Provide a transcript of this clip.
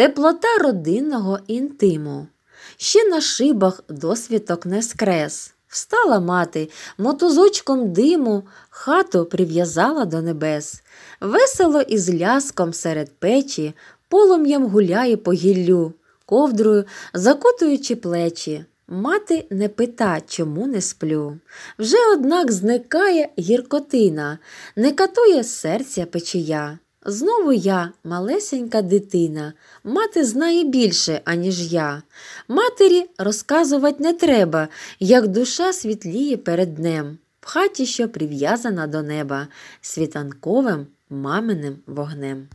теплота родинного інтиму. Ще на шибах досвіток не скрес. Встала мати, мотузочком диму, хату прив'язала до небес. Весело і з ляском серед печі, полум'ям гуляє по гіллю, ковдрою, закутуючи плечі. Мати не пита, чому не сплю. Вже однак зникає гіркотина, не катує серця печія. Знову я, малесенька дитина, мати знає більше, аніж я. Матері розказувати не треба, як душа світліє перед днем, в хаті, що прив'язана до неба, світанковим маминим вогнем.